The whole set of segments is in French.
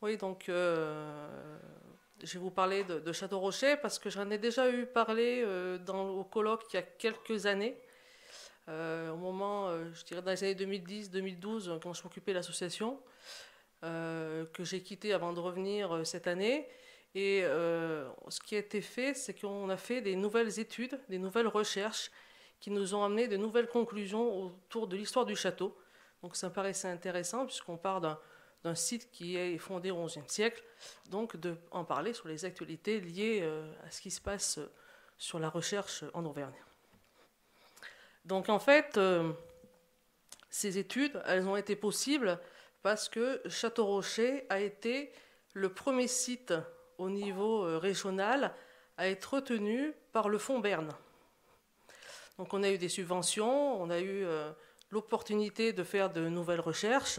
Oui, donc euh, je vais vous parler de, Château Rocher parce que j'en ai déjà eu parlé euh, dans, au colloque il y a quelques années. Euh, au moment, je dirais dans les années 2010-2012, quand je m'occupais de l'association, que j'ai quitté avant de revenir cette année. Et ce qui a été fait, c'est qu'on a fait des nouvelles études, des nouvelles recherches qui nous ont amené de nouvelles conclusions autour de l'histoire du château. Donc ça me paraissait intéressant puisqu'on part d'un d'un site qui est fondé au XIe siècle, donc de en parler sur les actualités liées euh, à ce qui se passe euh, sur la recherche en Auvergne. Donc en fait, euh, ces études, elles ont été possibles parce que Château Rocher a été le premier site au niveau régional à être retenu par le Fonds Berne. Donc on a eu des subventions, on a eu l'opportunité de faire de nouvelles recherches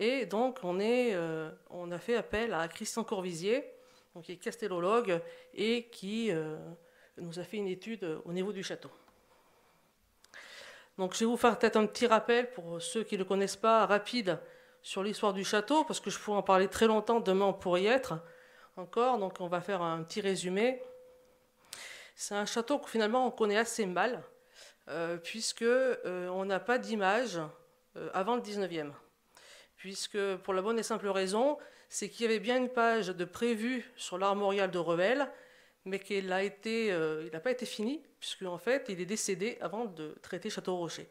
et donc, euh, on, a fait appel à Christian Corvisier, qui est castellologue et qui euh, nous a fait une étude euh, au niveau du château. Donc, je vais vous faire peut-être un petit rappel pour ceux qui ne le connaissent pas, rapide, sur l'histoire du château, parce que je pourrais en parler très longtemps, demain on pourrait y être encore, donc on va faire un petit résumé. C'est un château que finalement on connaît assez mal, puisqu'on puisque on n'a pas d'image avant le 19e puisque pour la bonne et simple raison, c'est qu'il y avait bien une page de prévu sur l'armorial de Revel, mais qu'il euh, n'a pas été fini, puisque en fait, il est décédé avant de traiter Château Rocher.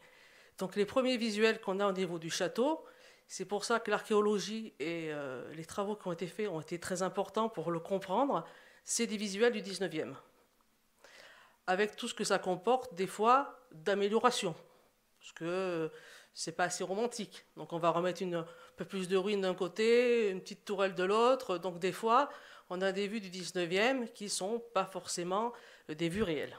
Donc les premiers visuels qu'on a au niveau du château, c'est pour ça que l'archéologie et euh, les travaux qui ont été faits ont été très importants pour le comprendre. C'est des visuels du 19e, avec tout ce que ça comporte des fois d'amélioration. Parce que c'est pas assez romantique. Donc on va remettre une, un peu plus de ruines d'un côté, une petite tourelle de l'autre. Donc des fois, on a des vues du 19e qui sont pas forcément des vues réelles.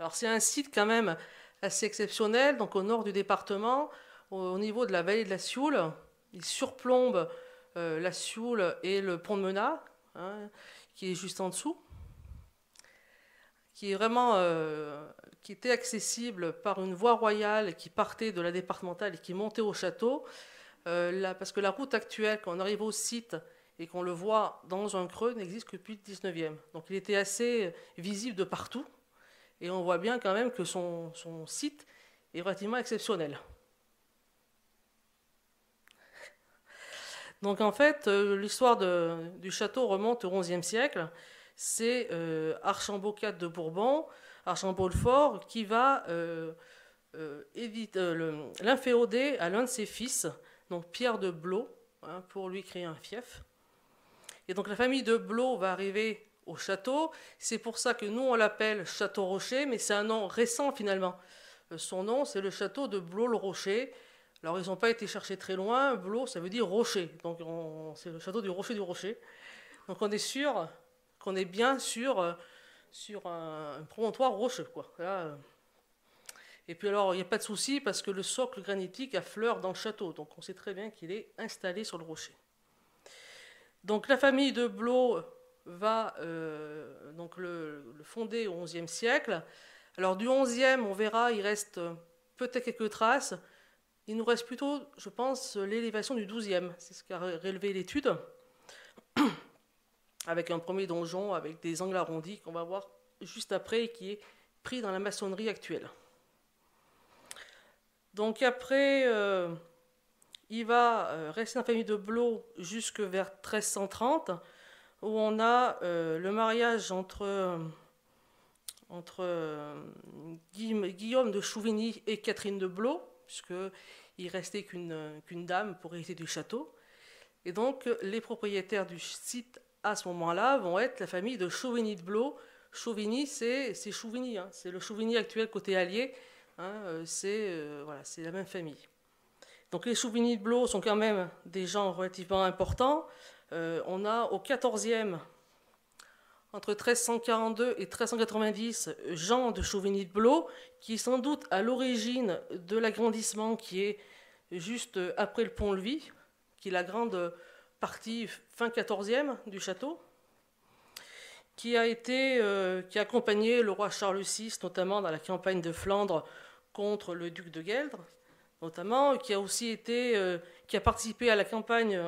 Alors c'est un site quand même assez exceptionnel, donc au nord du département, au, niveau de la vallée de la Sioule. Il surplombe euh, la Sioule et le pont de Mena, hein, qui est juste en dessous qui est vraiment euh, qui était accessible par une voie royale qui partait de la départementale et qui montait au château. Euh, là, parce que la route actuelle, quand on arrive au site et qu'on le voit dans un creux, n'existe que depuis le 19e. Donc il était assez visible de partout. Et on voit bien quand même que son, son site est relativement exceptionnel. Donc en fait, euh, l'histoire du château remonte au XIe siècle c'est euh, Archambault IV de Bourbon, Archambault le Fort, qui va euh, euh, euh l'inféoder à l'un de ses fils, donc Pierre de Blot, hein, pour lui créer un fief. Et donc la famille de Blot va arriver au château. C'est pour ça que nous, on l'appelle Château Rocher, mais c'est un nom récent finalement. Euh, son nom, c'est le château de Blot-le-Rocher. Alors, ils n'ont pas été chercher très loin. Blot, ça veut dire rocher. Donc, c'est le château du rocher du rocher. Donc, on est sûr qu'on est bien euh, sur, sur un, promontoire rocheux. Quoi. Euh. et puis alors, il n'y a pas de souci parce que le socle granitique affleure dans le château, donc on sait très bien qu'il est installé sur le rocher. Donc la famille de Blot va euh, donc le, fonder au XIe siècle. Alors du XIe, on verra, il reste peut-être quelques traces. Il nous reste plutôt, je pense, l'élévation du XIIe, c'est ce qu'a relevé l'étude avec un premier donjon avec des angles arrondis qu'on va voir juste après et qui est pris dans la maçonnerie actuelle. Donc après, euh, il va euh, rester dans la famille de Blot jusque vers 1330, où on a euh, le mariage entre, entre Guillaume de Chouvigny et Catherine de Blot, puisqu'il restait qu'une dame pour hériter du château. Et donc les propriétaires du site à ce moment-là, vont être la famille de Chauvigny de Blo. Chauvigny, c'est Chauvigny, hein. c'est le Chauvigny actuel côté allié. Hein, euh, c'est euh, voilà, c'est la même famille. Donc les Chauvigny de Blot sont quand même des gens relativement importants. Euh, on a au 14e, entre 1342 et 1390, Jean de Chauvigny de Blot, qui est sans doute à l'origine de l'agrandissement qui est juste après le pont-levis, qui est la grande partie fin 14e du château, qui a été, euh, qui a accompagné le roi Charles VI, notamment dans la campagne de Flandre contre le duc de Gueldre, notamment, qui a aussi été, euh, qui a participé à la campagne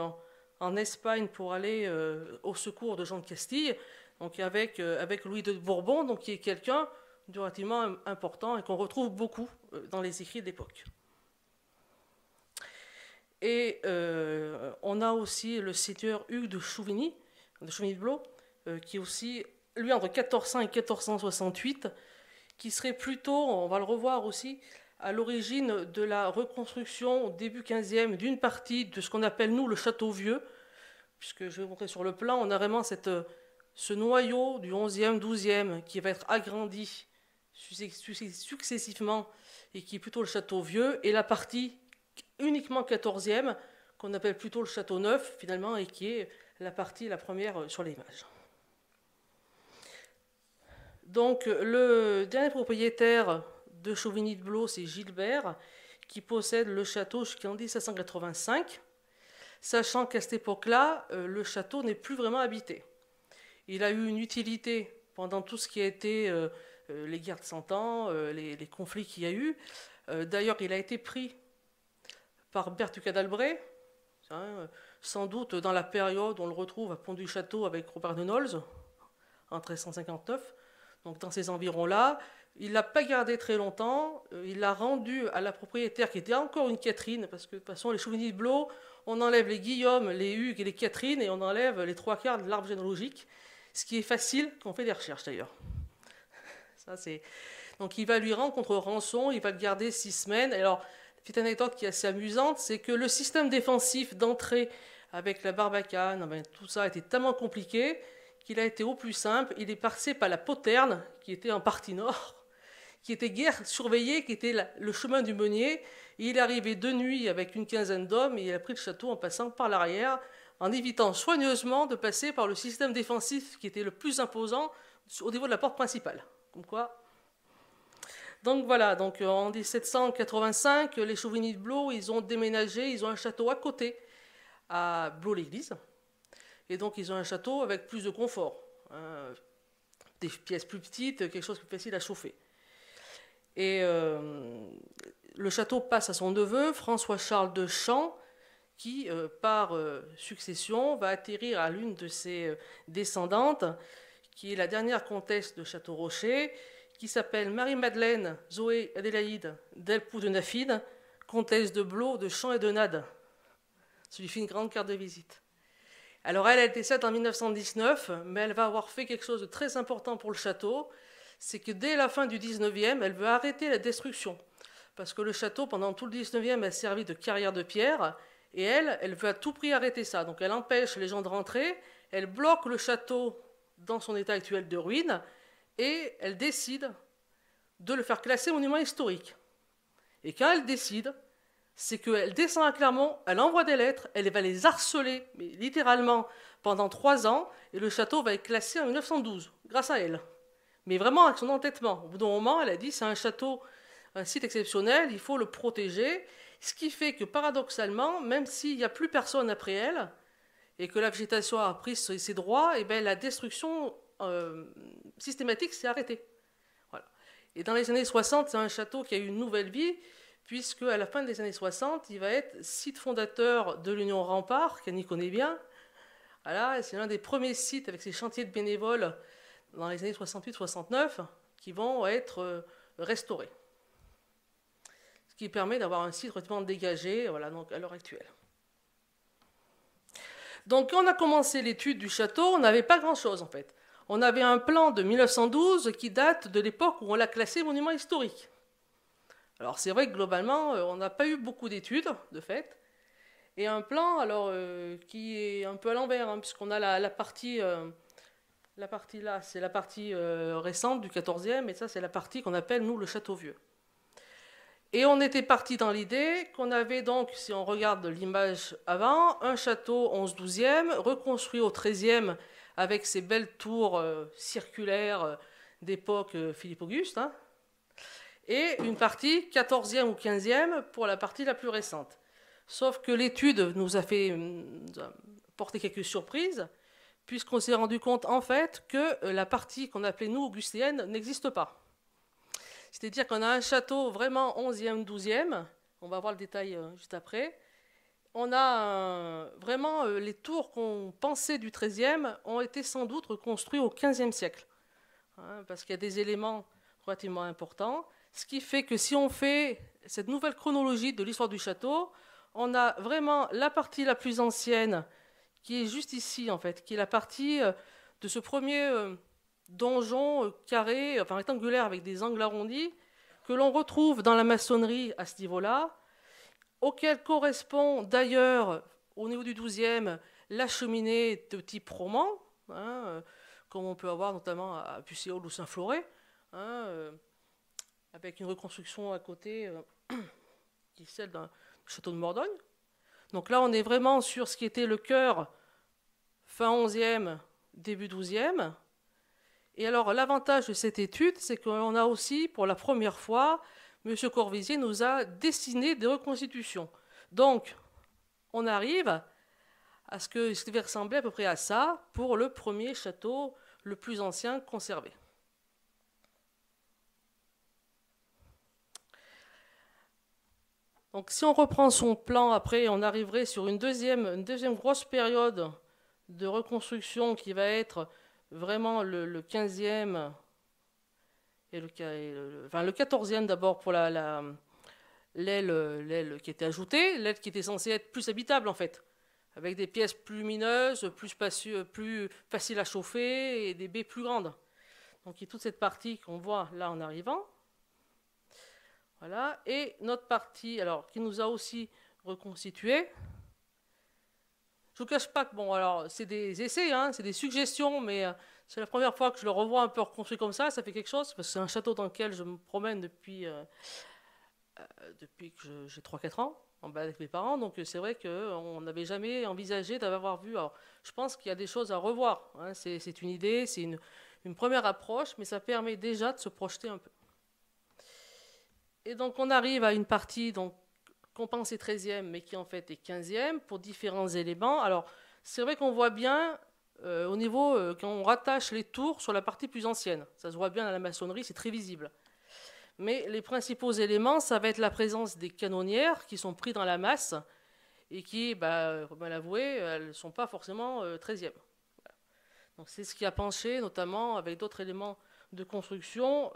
en, Espagne pour aller euh, au secours de Jean de Castille, donc avec, avec Louis de Bourbon, donc qui est quelqu'un de relativement important et qu'on retrouve beaucoup dans les écrits de l'époque. Et euh, on a aussi le seigneur Hugues de Chouvigny, de chouvigny de Blois, euh, qui est aussi, lui, entre 1400 et 1468, qui serait plutôt, on va le revoir aussi, à l'origine de la reconstruction au début 15e d'une partie de ce qu'on appelle, nous, le château vieux, puisque je vais montrer sur le plan, on a vraiment cette, euh, ce noyau du 11e, 12e qui va être agrandi successivement et qui est plutôt le château vieux, et la partie uniquement 14e, qu'on appelle plutôt le Château Neuf, finalement, et qui est la partie, la première sur l'image. Donc, le dernier propriétaire de Chauvigny de Blos, c'est Gilbert, qui possède le château jusqu'en 1785, sachant qu'à cette époque-là, euh, le château n'est plus vraiment habité. Il a eu une utilité pendant tout ce qui a été euh, euh, les guerres de Cent Ans, les, conflits qu'il y a eu. D'ailleurs, il a été pris par Berthe euh, sans doute dans la période où on le retrouve à Pont du Château avec Robert de Nolles, en 1359, donc dans ces environs-là. Il ne l'a pas gardé très longtemps, euh, il l'a rendu à la propriétaire qui était encore une Catherine, parce que de façon, les souvenirs de on enlève les Guillaume, les Hugues et les Catherine, et on enlève les trois quarts de l'arbre généalogique, ce qui est facile quand on fait des recherches d'ailleurs. Ça, c'est... Donc il va lui rendre contre rançon, il va le garder six semaines. Alors petite anecdote qui est assez amusante, c'est que le système défensif d'entrée avec la barbacane, tout ça été tellement compliqué qu'il a été au plus simple. Il est passé par la poterne, qui était en partie nord, qui était guère surveillée, qui était le chemin du meunier. il est arrivé de nuit avec une quinzaine d'hommes et il a pris le château en passant par l'arrière, en évitant soigneusement de passer par le système défensif qui était le plus imposant au niveau de la porte principale. Comme quoi, donc voilà, donc euh, en 1785, les Chauvigny de ils ont déménagé, ils ont un château à côté, à blois léglise Et donc ils ont un château avec plus de confort, hein. des pièces plus petites, quelque chose plus facile à chauffer. Et euh, le château passe à son neveu, François-Charles de Champs, qui, euh, par succession, va atterrir à l'une de ses descendantes, qui est la dernière comtesse de Château-Rocher, qui s'appelle Marie-Madeleine Zoé Adélaïde Delpoux de Nafide, comtesse de Blot, de Champs et de Nade. Ça lui fait une grande carte de visite. Alors elle, a été ça en 1919, mais elle va avoir fait quelque chose de très important pour le château, c'est que dès la fin du 19e, elle veut arrêter la destruction. Parce que le château, pendant tout le 19e, a servi de carrière de pierre, et elle, elle veut à tout prix arrêter ça. Donc elle empêche les gens de rentrer, elle bloque le château dans son état actuel de ruine, et elle décide de le faire classer monument historique. Et quand elle décide, c'est qu'elle descend à Clermont, elle envoie des lettres, elle va les harceler, mais littéralement, pendant trois ans, et le château va être classé en 1912, grâce à elle. Mais vraiment avec son entêtement. Au bout d'un moment, elle a dit c'est un château, un site exceptionnel, il faut le protéger. Ce qui fait que paradoxalement, même s'il n'y a plus personne après elle, et que la végétation a pris ses droits, et eh bien la destruction euh, systématique s'est arrêté Voilà. Et dans les années 60, c'est un château qui a eu une nouvelle vie, puisque à la fin des années 60, il va être site fondateur de l'Union Rempart, qu'elle y connaît bien. Voilà, c'est l'un des premiers sites avec ses chantiers de bénévoles dans les années 68-69 qui vont être euh, restaurés. Ce qui permet d'avoir un site relativement dégagé voilà, donc à l'heure actuelle. Donc quand on a commencé l'étude du château, on n'avait pas grand-chose en fait on avait un plan de 1912 qui date de l'époque où on l'a classé monument historique. Alors c'est vrai que globalement, euh, on n'a pas eu beaucoup d'études, de fait, et un plan alors euh, qui est un peu à l'envers, hein, puisqu'on a la, partie... Euh, la partie là, c'est la partie récente du 14e, et ça, c'est la partie qu'on appelle, nous, le Château Vieux. Et on était parti dans l'idée qu'on avait donc, si on regarde l'image avant, un château 11-12e, reconstruit au 13e avec ses belles tours euh, circulaires euh, d'époque euh, Philippe Auguste, hein. et une partie 14e ou 15e pour la partie la plus récente. Sauf que l'étude nous a fait porter quelques surprises, puisqu'on s'est rendu compte en fait que la partie qu'on appelait nous augustienne n'existe pas. C'est-à-dire qu'on a un château vraiment 11e, 12e, on va voir le détail juste après, on a vraiment euh, les tours qu'on pensait du XIIIe ont été sans doute reconstruits au XVe siècle, hein, parce qu'il y a des éléments relativement importants. Ce qui fait que si on fait cette nouvelle chronologie de l'histoire du château, on a vraiment la partie la plus ancienne, qui est juste ici en fait, qui est la partie euh, de ce premier euh, donjon carré, enfin rectangulaire avec des angles arrondis, que l'on retrouve dans la maçonnerie à ce niveau-là, auquel correspond d'ailleurs au niveau du 12e la cheminée de type roman, hein, euh, comme on peut avoir notamment à Pucéol ou Saint-Floré, hein, euh, avec une reconstruction à côté euh, qui est celle d'un château de Mordogne. Donc là, on est vraiment sur ce qui était le cœur fin 11e, début 12e. Et alors, l'avantage de cette étude, c'est qu'on a aussi, pour la première fois, M. Corvisier nous a dessiné des reconstitutions. Donc, on arrive à ce que ce ressembler à peu près à ça pour le premier château le plus ancien conservé. Donc si on reprend son plan après, on arriverait sur une deuxième, une deuxième grosse période de reconstruction qui va être vraiment le, le 15e, le, enfin, le 14e d'abord pour la, la l'aile, qui était ajoutée, l'aile qui était censée être plus habitable en fait, avec des pièces plus lumineuses, plus, spacieux, plus faciles à chauffer et des baies plus grandes. Donc il y a toute cette partie qu'on voit là en arrivant. Voilà, et notre partie, alors qui nous a aussi reconstitué Je ne vous cache pas que, bon, alors c'est des essais, hein, c'est des suggestions, mais euh, c'est la première fois que je le revois un peu reconstruit comme ça. Ça fait quelque chose parce que c'est un château dans lequel je me promène depuis, euh, euh, depuis que j'ai 3-4 ans en bas avec mes parents. Donc euh, c'est vrai qu'on n'avait jamais envisagé d'avoir vu. je pense qu'il y a des choses à revoir. Hein. C'est une idée, c'est une, première approche, mais ça permet déjà de se projeter un peu. Et donc on arrive à une partie donc, qu'on pensait 13e, mais qui en fait est 15e, pour différents éléments. Alors c'est vrai qu'on voit bien euh, au niveau, euh, quand on rattache les tours sur la partie plus ancienne. Ça se voit bien à la maçonnerie, c'est très visible. Mais les principaux éléments, ça va être la présence des canonnières qui sont pris dans la masse et qui, bah, mal avoué, elles ne sont pas forcément 13e. Euh, Donc c'est ce qui a penché, notamment avec d'autres éléments de construction,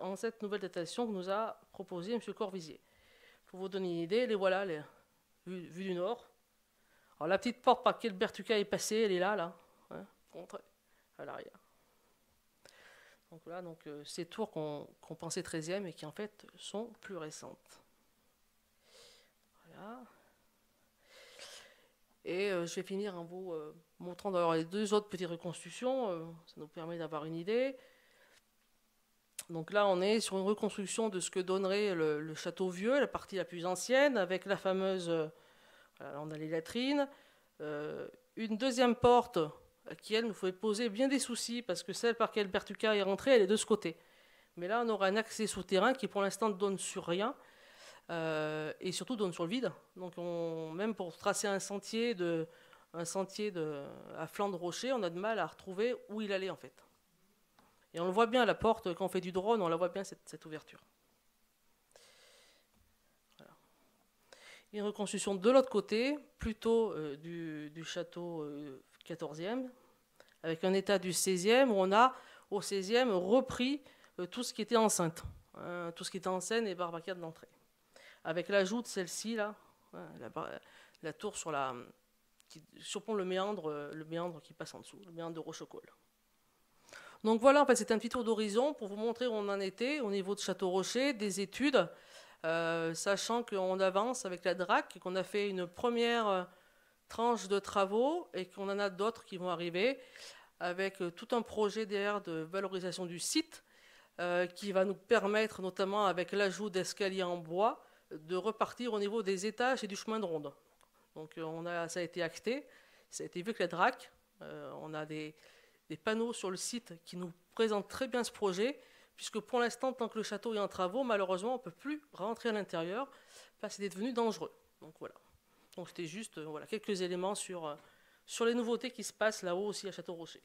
en cette nouvelle datation que nous a proposé M. Corvisier. Pour vous donner une idée, les voilà, les, vues, du nord. Alors la petite porte par laquelle Bertuca est passée, elle est là, là contre à l'arrière. Donc là, donc, euh, ces tours qu'on pensait 13e et qui en fait sont plus récentes. Voilà. Et euh, je vais finir en vous euh, montrant les deux autres petites reconstructions. ça nous permet d'avoir une idée. Donc là, on est sur une reconstruction de ce que donnerait le, château vieux, la partie la plus ancienne, avec la fameuse. Voilà, on a les latrines. une deuxième porte qui, elle, nous fait poser bien des soucis, parce que celle par laquelle Bertuca est rentrée, elle est de ce côté. Mais là, on aura un accès souterrain qui, pour l'instant, ne donne sur rien, euh, et surtout donne sur le vide. Donc, même pour tracer un sentier, de, un sentier de, à flanc de rocher, on a de mal à retrouver où il allait, en fait. Et on le voit bien la porte, quand on fait du drone, on la voit bien, cette, ouverture. une reconstruction de l'autre côté, plutôt euh, du, château euh, 14e, avec un État du 16e où on a au 16e repris euh, tout ce qui était enceinte, hein, tout ce qui était en scène et barbacane d'entrée. Avec l'ajout de celle-ci, là, hein, la, tour sur la, qui le méandre, euh, le méandre qui passe en dessous, le méandre de Rochecol. Donc voilà, c'est un petit tour d'horizon pour vous montrer où on en était au niveau de Château-Rocher, des études, euh, sachant qu'on avance avec la DRAC qu'on a fait une première tranche de travaux et qu'on en a d'autres qui vont arriver avec euh, tout un projet derrière de valorisation du site euh, qui va nous permettre, notamment avec l'ajout d'escaliers en bois, de repartir au niveau des étages et du chemin de ronde. Donc euh, on a, ça a été acté, ça a été vu que la DRAC, on a des, panneaux sur le site qui nous présentent très bien ce projet, puisque pour l'instant, tant que le château est en travaux, malheureusement, on ne peut plus rentrer à l'intérieur parce qu'il est devenu dangereux. Donc voilà. Donc c'était juste euh, voilà, quelques éléments sur, euh, sur les nouveautés qui se passent là-haut aussi à Château-Rocher.